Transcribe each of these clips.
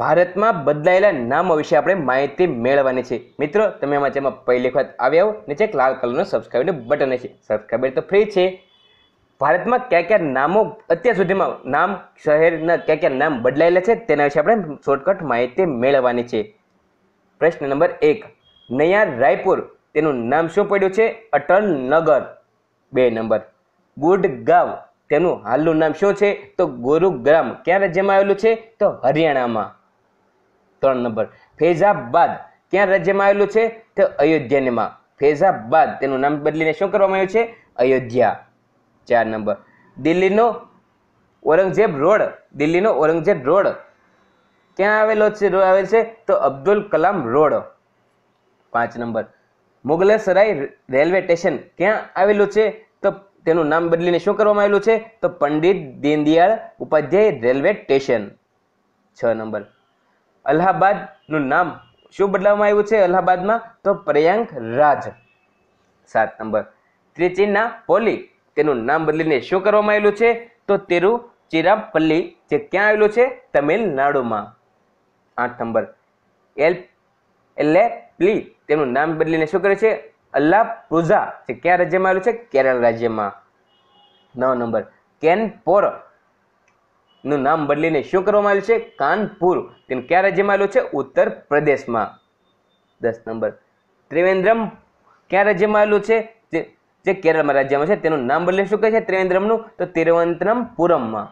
ભારતમાં બદલાયેલા નામો વિશે આપણે માહિતી મેળવવાની છે મિત્રો તમે એમાં જેમાં પહેલી વખત આવ્યા હો નીચે એક લાલ કલરનું સબસ્ક્રાઈબનું બટન છે સબસ્ક્રાઈબર તો ફ્રી છે ભારતમાં કયા કયા નામો અત્યાર સુધીમાં નામ શહેરના કયા કયા નામ બદલાયેલા છે તેના વિશે આપણે શોર્ટકટ માહિતી મેળવવાની છે પ્રશ્ન નંબર એક નૈયાર રાયપુર તેનું નામ શું પડ્યું છે અટલ નગર બે નંબર ગુડગાંવ તેનું હાલનું નામ શું છે તો ગુરુગ્રામ ક્યાં રાજ્યમાં આવેલું છે તો હરિયાણામાં ત્રણ નંબર ફૈઝાબાદ ક્યાં રાજ્યમાં આવેલું છે તો અયોધ્યામાં ફૈઝાબાદ તેનું નામ બદલીને શું કરવામાં આવ્યું છે અયોધ્યા ચાર નંબર દિલ્હીનો ઔરંગઝેબ રોડ દિલ્હીનો ઔરંગઝેબ રોડ ક્યાં આવેલો છે આવેલ છે તો અબ્દુલ કલામ રોડ પાંચ નંબર મુગલેસરાય રેલવે સ્ટેશન ક્યાં આવેલું છે તો તેનું નામ બદલીને શું કરવામાં આવેલું છે તો પંડિત દીનદયાળ ઉપાધ્યાય રેલવે સ્ટેશન છ નંબર અલ્હાબાદનું નામ શું બદલાવવામાં આવ્યું છે અલ્હાબાદમાં તો પ્રયાંક રાજ સાત નંબર ત્રિચીનના પોલી તેનું નામ બદલીને શું કરવામાં આવેલું છે તો તિરુચિરાપલ્લી જે ક્યાં આવેલું છે તમિલનાડુમાં આઠ નંબર એલ એલે પ્લી તેનું નામ બદલીને શું કરે છે અલ્લા પુઝા જે કયા રાજ્યમાં આવેલું છે કેરળ રાજ્યમાં નવ નંબર કેન પોર નું નામ બદલીને શું કરવામાં આવ્યું છે કાનપુર તેને કયા રાજ્યમાં આવેલું છે ઉત્તર પ્રદેશમાં દસ નંબર ત્રિવેન્દ્રમ કયા રાજ્યમાં આવેલું છે જે કેરળમાં રાજ્યમાં છે તેનું નામ બદલીને શું કહે છે ત્રિવેન્દ્રમનું તો તિરુવનંતરમપુરમમાં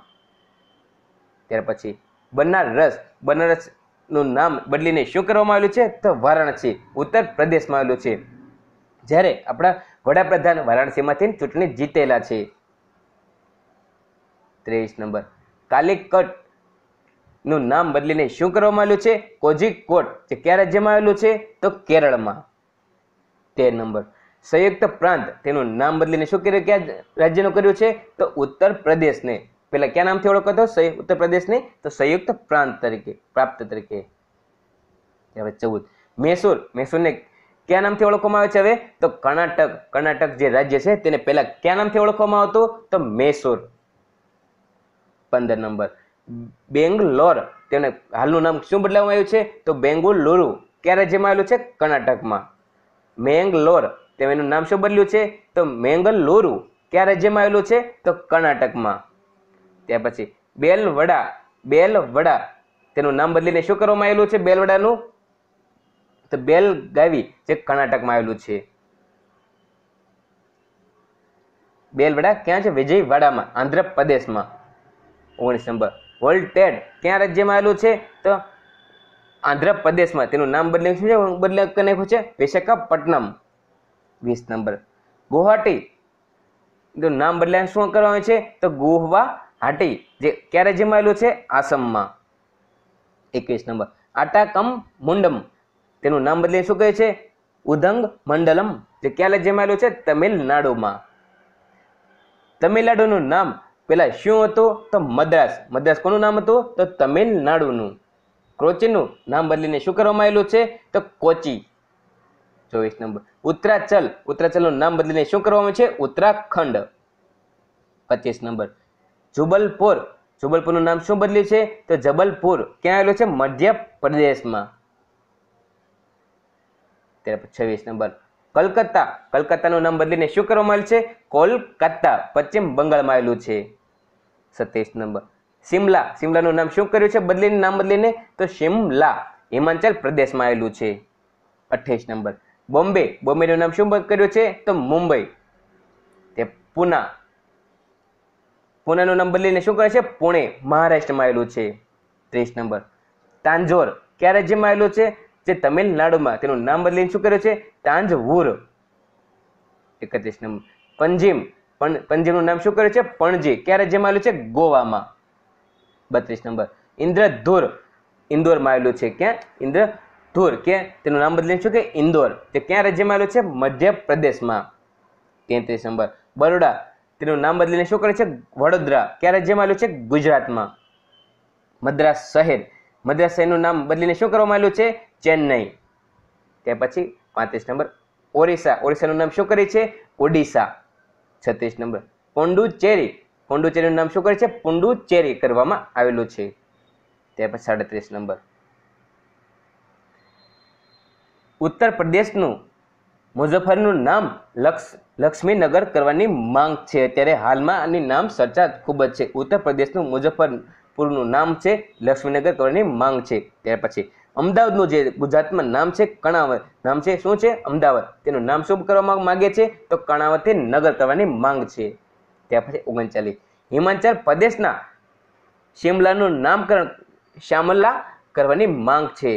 ત્યાર પછી બનારસ બનારસનું નામ બદલીને શું કરવામાં આવેલું છે તો વારાણસી ઉત્તર પ્રદેશમાં આવેલું છે જ્યારે આપણા વડાપ્રધાન વારાણસીમાંથી ચૂંટણી જીતેલા છે ત્રેવીસ નંબર કાલિકટનું નામ બદલીને શું કરવામાં આવ્યું છે કોઝિકોડ જે કયા રાજ્યમાં આવેલું છે તો કેરળમાં તેર નંબર સંયુક્ત પ્રાંત તેનું નામ બદલીને શું કર્યું કયા રાજ્યનું કર્યું છે તો ઉત્તર પ્રદેશને પહેલાં કયા નામથી ઓળખતો ઉત્તર પ્રદેશને તો સંયુક્ત પ્રાંત તરીકે પ્રાપ્ત તરીકે હવે ચૌદ મૈસૂર મૈસૂરને કયા નામથી ઓળખવામાં આવે છે હવે તો કર્ણાટક કર્ણાટક જે રાજ્ય છે તેને પહેલાં કયા નામથી ઓળખવામાં આવતું તો મૈસૂર પંદર નંબર બેંગલોર તેને હાલનું નામ શું બદલાવવામાં આવ્યું છે તો બેંગલુરુ ક્યારે રાજ્યમાં આવેલું છે કર્ણાટકમાં મેંગલોર તેનું નામ શું બદલ્યું છે તો મેંગલુરુ ક્યારે રાજ્યમાં આવેલું છે તો કર્ણાટકમાં ત્યાર પછી બેલવડા બેલવડા તેનું નામ બદલીને શું કરવામાં આવેલું છે બેલવડાનું તો બેલગાવી જે કર્ણાટકમાં આવેલું છે બેલવડા ક્યાં છે વિજયવાડામાં આંધ્રપ્રદેશમાં ઓગણીસ નંબર વર્લ્ડ ટ્રેડ ક્યાં રાજ્યમાં આવેલું છે તો આંધ્ર પ્રદેશમાં તેનું નામ બદલી છે બદલી નાખ્યું છે વિશાખાપટ્ટનમ વીસ નંબર ગુવાહાટી નામ બદલાય શું કરવાનું છે તો ગુવાહાટી જે ક્યાં રાજ્યમાં આવેલું છે આસમમાં એકવીસ નંબર આટાકમ મુંડમ તેનું નામ બદલી શું કહે છે ઉધંગ મંડલમ જે ક્યાં રાજ્યમાં આવેલું છે તમિલનાડુમાં તમિલનાડુનું નામ પહેલાં શું હતું તો મદ્રાસ મદ્રાસ કોનું નામ હતું તો તમિલનાડુનું ક્રોચીનું નામ બદલીને શું કરવામાં આવેલું છે તો કોચી ચોવીસ નંબર ઉત્તરાચલ ઉત્તરાચલનું નામ બદલીને શું કરવામાં આવ્યું છે ઉત્તરાખંડ પચીસ નંબર જુબલપુર જુબલપુરનું નામ શું બદલ્યું છે તો જબલપુર ક્યાં આવેલું છે મધ્ય પ્રદેશમાં ત્યાર છવ્વીસ નંબર કલકત્તા કલકત્તાનું નામ બદલીને શું કરવામાં આવેલ છે કોલકાતા પશ્ચિમ બંગાળમાં આવેલું છે સત્યાવીસ નંબર સિમલા સિમલાનું નામ શું કર્યું છે બદલીને નામ બદલીને તો શિમલા હિમાચલ પ્રદેશમાં આવેલું છે અઠ્યાવીસ નંબર બોમ્બે બોમ્બેનું નામ શું કર્યું છે તો મુંબઈ તે પુના પુનાનું નામ બદલીને શું કરે છે પુણે મહારાષ્ટ્રમાં આવેલું છે ત્રીસ નંબર તાંજોર કયા રાજ્યમાં આવેલું છે જે તમિલનાડુમાં તેનું નામ બદલીને શું કર્યું છે તાંજવુર એકત્રીસ નંબર પંજીમ પણ પંજીમનું નામ શું કર્યું છે પણજી ક્યારે રાજ્યમાં આવેલું છે ગોવામાં બત્રીસ નંબર ઇન્દ્રધુર ઇન્દોરમાં આવેલું છે ક્યાં ઇન્દ્રધુર કે તેનું નામ બદલીને શું કે ઇન્દોર તે ક્યાં રાજ્યમાં આવેલું છે મધ્યપ્રદેશમાં તેત્રીસ નંબર બરોડા તેનું નામ બદલીને શું કરે છે વડોદરા ક્યાં રાજ્યમાં આવેલું છે ગુજરાતમાં મદ્રાસ શહેર મદ્રાસ શહેરનું નામ બદલીને શું કરવામાં આવ્યું છે ચેન્નઈ ત્યાર પછી પાંત્રીસ નંબર ઓરિસ્સા ઓરિસ્સાનું નામ શું કરે છે ઓડિશા છત્રીસ નંબર પોંડુચેરી પોંડુચેરીનું નામ શું કરે છે પુંડુચેરી કરવામાં આવેલું છે ત્યાર પછી સાડત્રીસ નંબર ઉત્તર પ્રદેશનું મુઝફ્ફરનું નામ લક્ષ લક્ષ્મીનગર કરવાની માંગ છે અત્યારે હાલમાં આની નામ ચર્ચા ખૂબ જ છે ઉત્તર પ્રદેશનું મુઝફ્ફરપુરનું નામ છે લક્ષ્મીનગર કરવાની માંગ છે ત્યાર પછી અમદાવાદનું જે ગુજરાતમાં નામ છે કણાવત નામ છે શું છે અમદાવાદ તેનું નામ શું કરવા માગે છે તો કણાવતે નગર કરવાની માંગ છે ત્યાર પછી ઓગણચાલીસ હિમાચલ પ્રદેશના શિમલાનું નામકરણ શ્યામલા કરવાની માંગ છે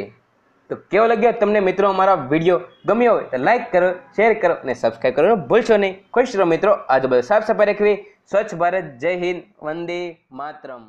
તો કેવો લાગ્યો તમને મિત્રો અમારા વિડીયો ગમ્યો હોય તો લાઇક કરો શેર કરો અને સબસ્ક્રાઈબ કરવાનું ભૂલશો નહીં ખુશ રહો મિત્રો આજુબાજુ સાફ સફાઈ રાખવી સ્વચ્છ ભારત જય હિન્દ વંદે માતરમ